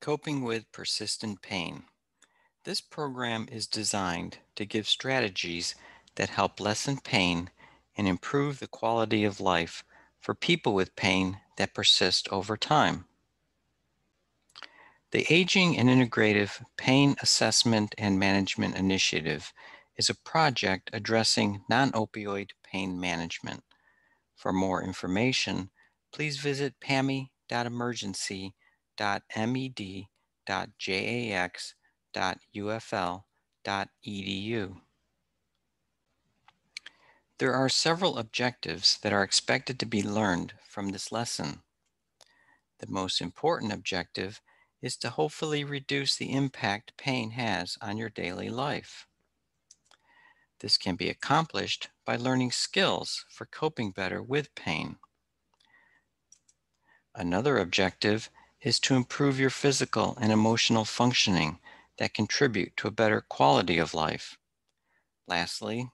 Coping with Persistent Pain. This program is designed to give strategies that help lessen pain and improve the quality of life for people with pain that persist over time. The Aging and Integrative Pain Assessment and Management Initiative is a project addressing non opioid pain management. For more information, please visit pammy.emergency www.med.jax.ufl.edu. There are several objectives that are expected to be learned from this lesson. The most important objective is to hopefully reduce the impact pain has on your daily life. This can be accomplished by learning skills for coping better with pain. Another objective is to improve your physical and emotional functioning that contribute to a better quality of life. Lastly,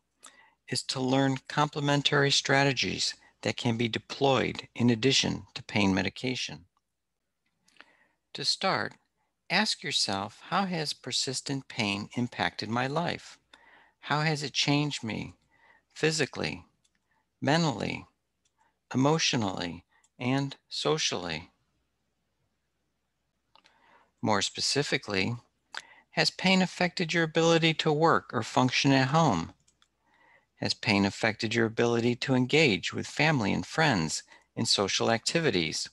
is to learn complementary strategies that can be deployed in addition to pain medication. To start, ask yourself, how has persistent pain impacted my life? How has it changed me physically, mentally, emotionally, and socially? More specifically, has pain affected your ability to work or function at home? Has pain affected your ability to engage with family and friends in social activities?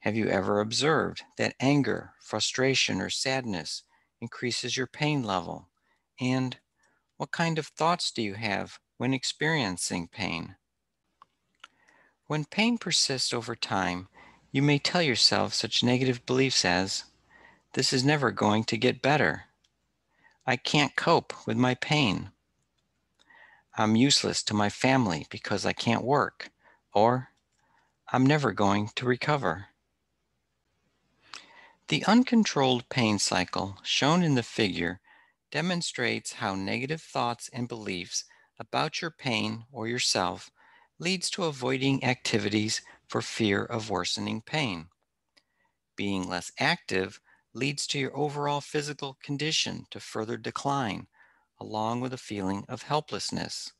Have you ever observed that anger, frustration, or sadness increases your pain level? And what kind of thoughts do you have when experiencing pain? When pain persists over time, you may tell yourself such negative beliefs as, This is never going to get better. I can't cope with my pain. I'm useless to my family because I can't work. Or, I'm never going to recover. The uncontrolled pain cycle shown in the figure demonstrates how negative thoughts and beliefs about your pain or yourself leads to avoiding activities for fear of worsening pain. Being less active leads to your overall physical condition to further decline, along with a feeling of helplessness.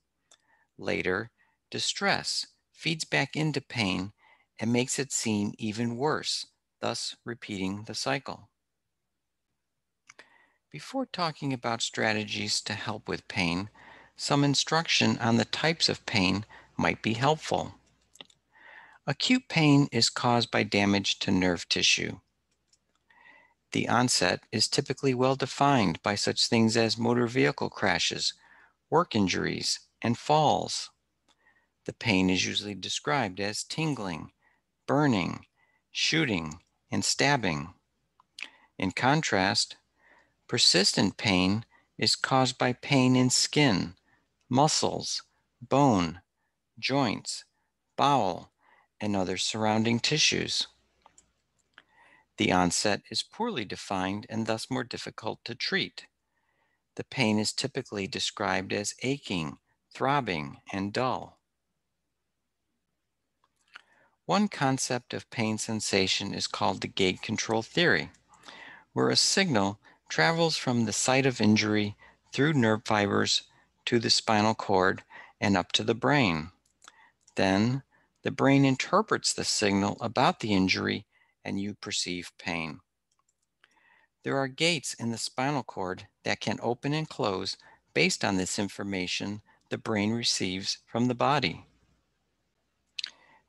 Later, distress feeds back into pain and makes it seem even worse, thus repeating the cycle. Before talking about strategies to help with pain, some instruction on the types of pain might be helpful. Acute pain is caused by damage to nerve tissue. The onset is typically well defined by such things as motor vehicle crashes, work injuries, and falls. The pain is usually described as tingling, burning, shooting, and stabbing. In contrast, persistent pain is caused by pain in skin, muscles, bone, joints, bowel, and other surrounding tissues. The onset is poorly defined and thus more difficult to treat. The pain is typically described as aching, throbbing, and dull. One concept of pain sensation is called the gate control theory, where a signal travels from the site of injury through nerve fibers to the spinal cord and up to the brain. Then the brain interprets the signal about the injury and you perceive pain. There are gates in the spinal cord that can open and close based on this information the brain receives from the body.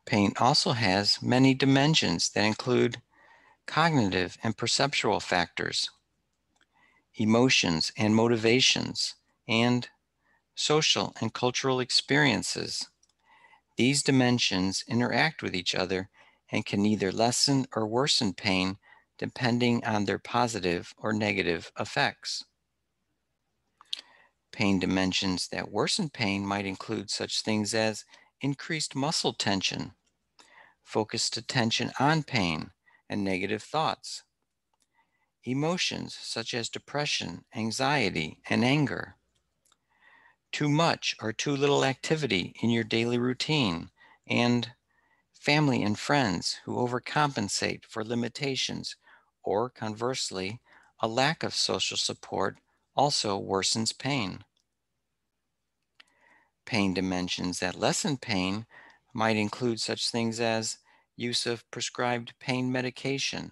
Pain also has many dimensions that include cognitive and perceptual factors, emotions and motivations, and social and cultural experiences. These dimensions interact with each other and can either lessen or worsen pain depending on their positive or negative effects. Pain dimensions that worsen pain might include such things as increased muscle tension, focused attention on pain and negative thoughts, emotions such as depression, anxiety, and anger, too much or too little activity in your daily routine, and family and friends who overcompensate for limitations, or conversely, a lack of social support also worsens pain. Pain dimensions that lessen pain might include such things as use of prescribed pain medication,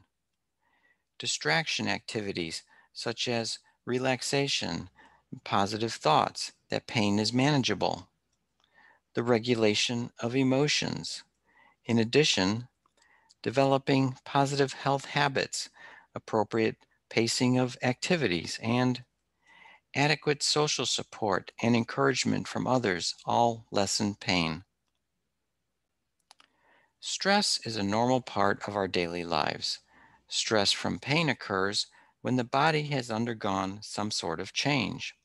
distraction activities such as relaxation, positive thoughts, that pain is manageable, the regulation of emotions. In addition, developing positive health habits, appropriate pacing of activities, and adequate social support and encouragement from others all lessen pain. Stress is a normal part of our daily lives. Stress from pain occurs when the body has undergone some sort of change.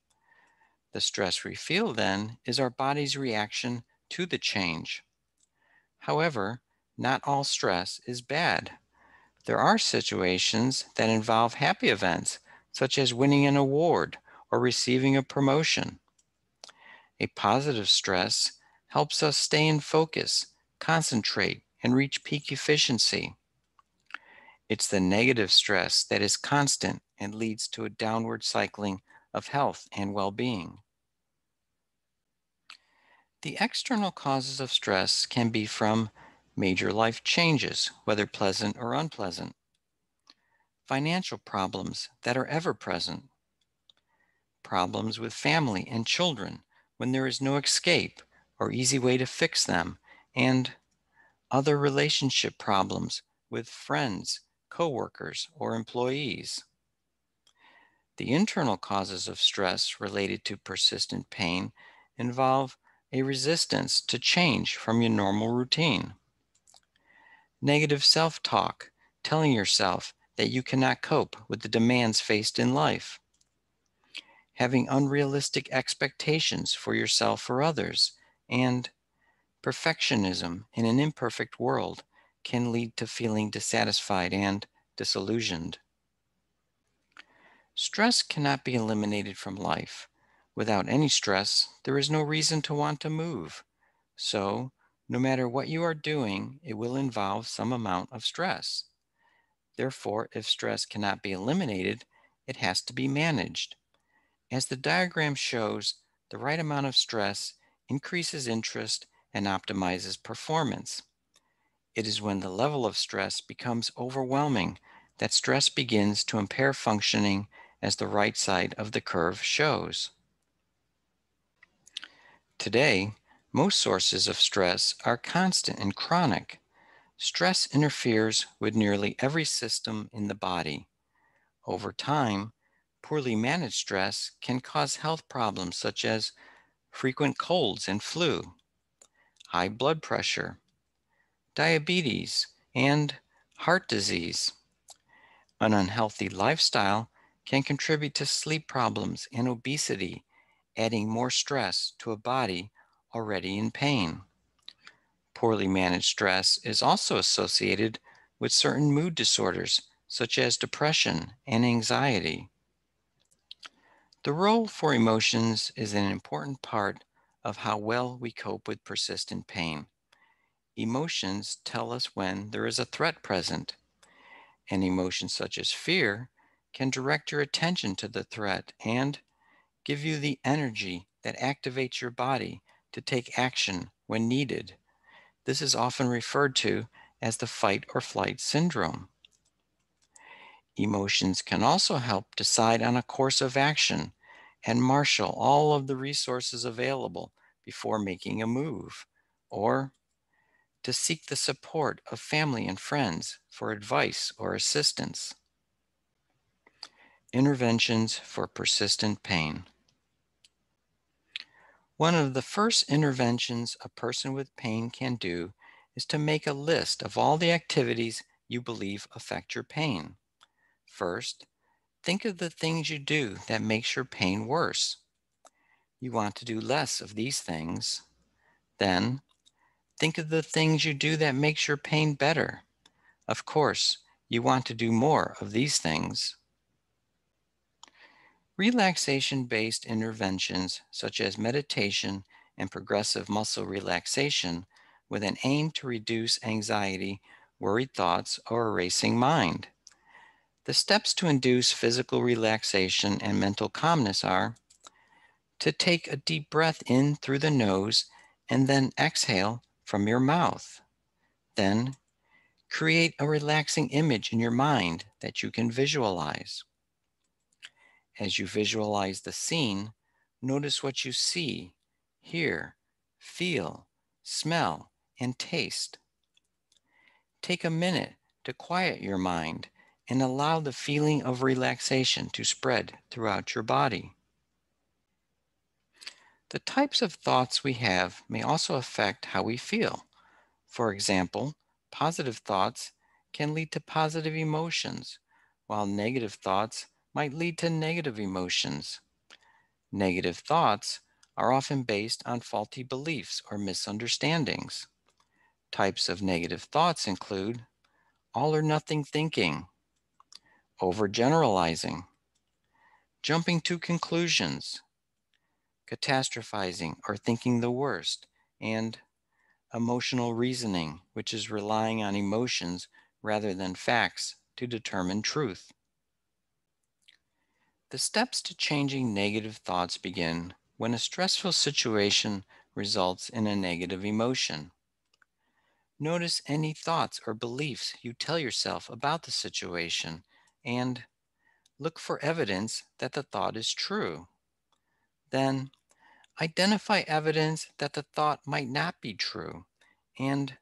The stress we feel then is our body's reaction to the change. However, not all stress is bad. There are situations that involve happy events, such as winning an award or receiving a promotion. A positive stress helps us stay in focus, concentrate, and reach peak efficiency. It's the negative stress that is constant and leads to a downward cycling of health and well being. The external causes of stress can be from major life changes, whether pleasant or unpleasant, financial problems that are ever present, problems with family and children when there is no escape or easy way to fix them, and other relationship problems with friends, coworkers, or employees. The internal causes of stress related to persistent pain involve a resistance to change from your normal routine. Negative self talk, telling yourself that you cannot cope with the demands faced in life. Having unrealistic expectations for yourself or others, and perfectionism in an imperfect world can lead to feeling dissatisfied and disillusioned. Stress cannot be eliminated from life, Without any stress, there is no reason to want to move. So no matter what you are doing, it will involve some amount of stress. Therefore, if stress cannot be eliminated, it has to be managed. As the diagram shows, the right amount of stress increases interest and optimizes performance. It is when the level of stress becomes overwhelming that stress begins to impair functioning as the right side of the curve shows. Today, most sources of stress are constant and chronic. Stress interferes with nearly every system in the body. Over time, poorly managed stress can cause health problems such as frequent colds and flu, high blood pressure, diabetes, and heart disease. An unhealthy lifestyle can contribute to sleep problems and obesity adding more stress to a body already in pain. Poorly managed stress is also associated with certain mood disorders, such as depression and anxiety. The role for emotions is an important part of how well we cope with persistent pain. Emotions tell us when there is a threat present, and emotions such as fear can direct your attention to the threat and give you the energy that activates your body to take action when needed. This is often referred to as the fight or flight syndrome. Emotions can also help decide on a course of action and marshal all of the resources available before making a move, or to seek the support of family and friends for advice or assistance. Interventions for Persistent Pain. One of the first interventions a person with pain can do is to make a list of all the activities you believe affect your pain. First, think of the things you do that makes your pain worse. You want to do less of these things. Then, think of the things you do that makes your pain better. Of course, you want to do more of these things. Relaxation-based interventions such as meditation and progressive muscle relaxation with an aim to reduce anxiety, worried thoughts, or a racing mind. The steps to induce physical relaxation and mental calmness are to take a deep breath in through the nose and then exhale from your mouth. Then create a relaxing image in your mind that you can visualize. As you visualize the scene, notice what you see, hear, feel, smell, and taste. Take a minute to quiet your mind and allow the feeling of relaxation to spread throughout your body. The types of thoughts we have may also affect how we feel. For example, positive thoughts can lead to positive emotions, while negative thoughts might lead to negative emotions. Negative thoughts are often based on faulty beliefs or misunderstandings. Types of negative thoughts include all or nothing thinking, overgeneralizing, jumping to conclusions, catastrophizing or thinking the worst, and emotional reasoning, which is relying on emotions rather than facts to determine truth. The steps to changing negative thoughts begin when a stressful situation results in a negative emotion. Notice any thoughts or beliefs you tell yourself about the situation and look for evidence that the thought is true. Then identify evidence that the thought might not be true and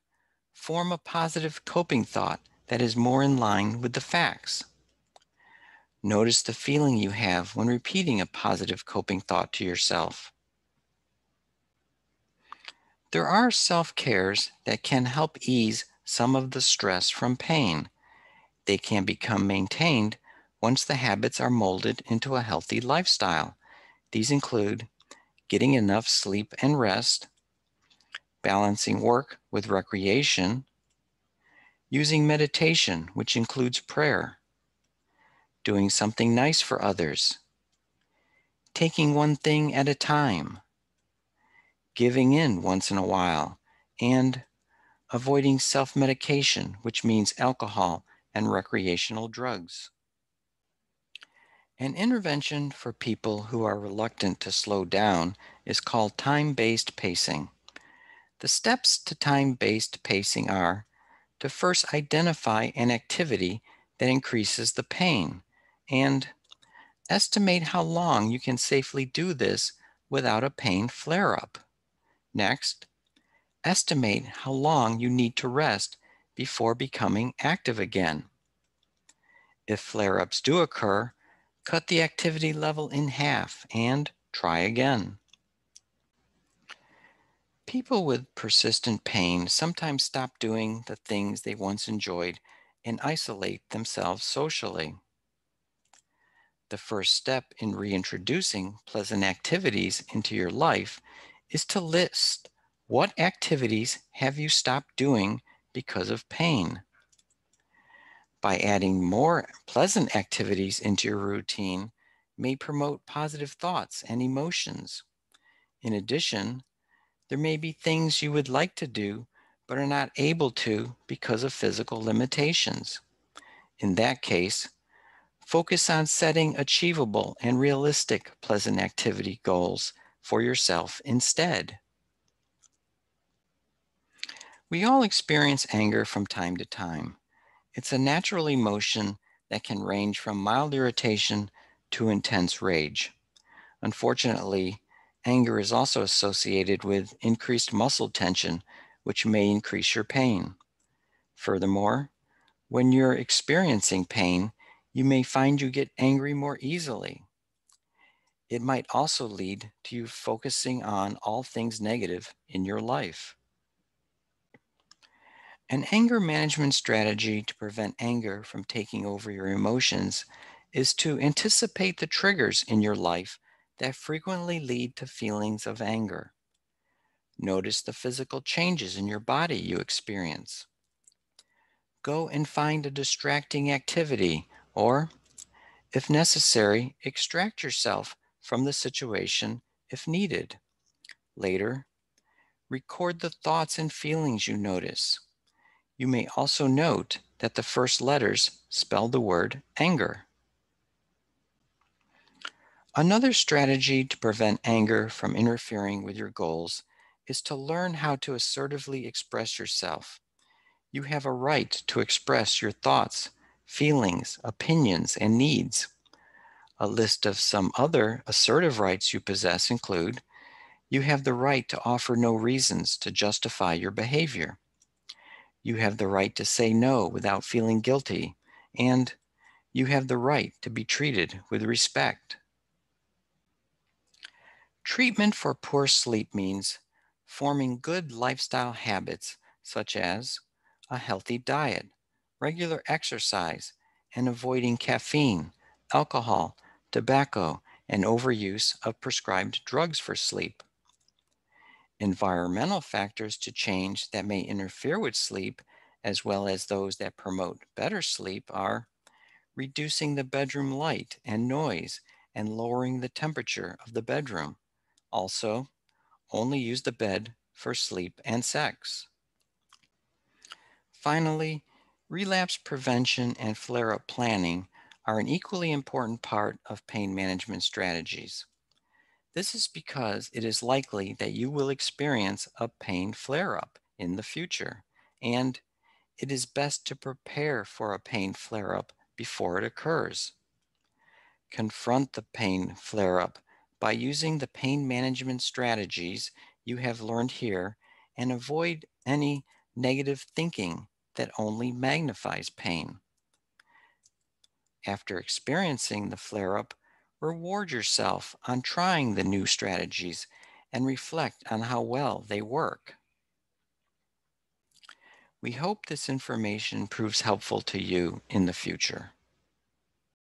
form a positive coping thought that is more in line with the facts. Notice the feeling you have when repeating a positive coping thought to yourself. There are self cares that can help ease some of the stress from pain. They can become maintained once the habits are molded into a healthy lifestyle. These include getting enough sleep and rest, balancing work with recreation, using meditation, which includes prayer, doing something nice for others, taking one thing at a time, giving in once in a while, and avoiding self medication, which means alcohol and recreational drugs. An intervention for people who are reluctant to slow down is called time based pacing. The steps to time based pacing are to first identify an activity that increases the pain, and estimate how long you can safely do this without a pain flare-up. Next, estimate how long you need to rest before becoming active again. If flare-ups do occur, cut the activity level in half and try again. People with persistent pain sometimes stop doing the things they once enjoyed and isolate themselves socially. The first step in reintroducing pleasant activities into your life is to list what activities have you stopped doing because of pain. By adding more pleasant activities into your routine may promote positive thoughts and emotions. In addition, there may be things you would like to do but are not able to because of physical limitations. In that case, Focus on setting achievable and realistic pleasant activity goals for yourself instead. We all experience anger from time to time. It's a natural emotion that can range from mild irritation to intense rage. Unfortunately, anger is also associated with increased muscle tension, which may increase your pain. Furthermore, when you're experiencing pain, you may find you get angry more easily. It might also lead to you focusing on all things negative in your life. An anger management strategy to prevent anger from taking over your emotions is to anticipate the triggers in your life that frequently lead to feelings of anger. Notice the physical changes in your body you experience. Go and find a distracting activity or, if necessary, extract yourself from the situation if needed. Later, record the thoughts and feelings you notice. You may also note that the first letters spell the word anger. Another strategy to prevent anger from interfering with your goals is to learn how to assertively express yourself. You have a right to express your thoughts, feelings, opinions, and needs. A list of some other assertive rights you possess include you have the right to offer no reasons to justify your behavior. You have the right to say no without feeling guilty, and you have the right to be treated with respect. Treatment for poor sleep means forming good lifestyle habits such as a healthy diet, regular exercise, and avoiding caffeine, alcohol, tobacco, and overuse of prescribed drugs for sleep. Environmental factors to change that may interfere with sleep, as well as those that promote better sleep, are reducing the bedroom light and noise and lowering the temperature of the bedroom. Also, only use the bed for sleep and sex. Finally, Relapse prevention and flare up planning are an equally important part of pain management strategies. This is because it is likely that you will experience a pain flare up in the future, and it is best to prepare for a pain flare up before it occurs. Confront the pain flare up by using the pain management strategies you have learned here and avoid any negative thinking that only magnifies pain. After experiencing the flare up, reward yourself on trying the new strategies and reflect on how well they work. We hope this information proves helpful to you in the future.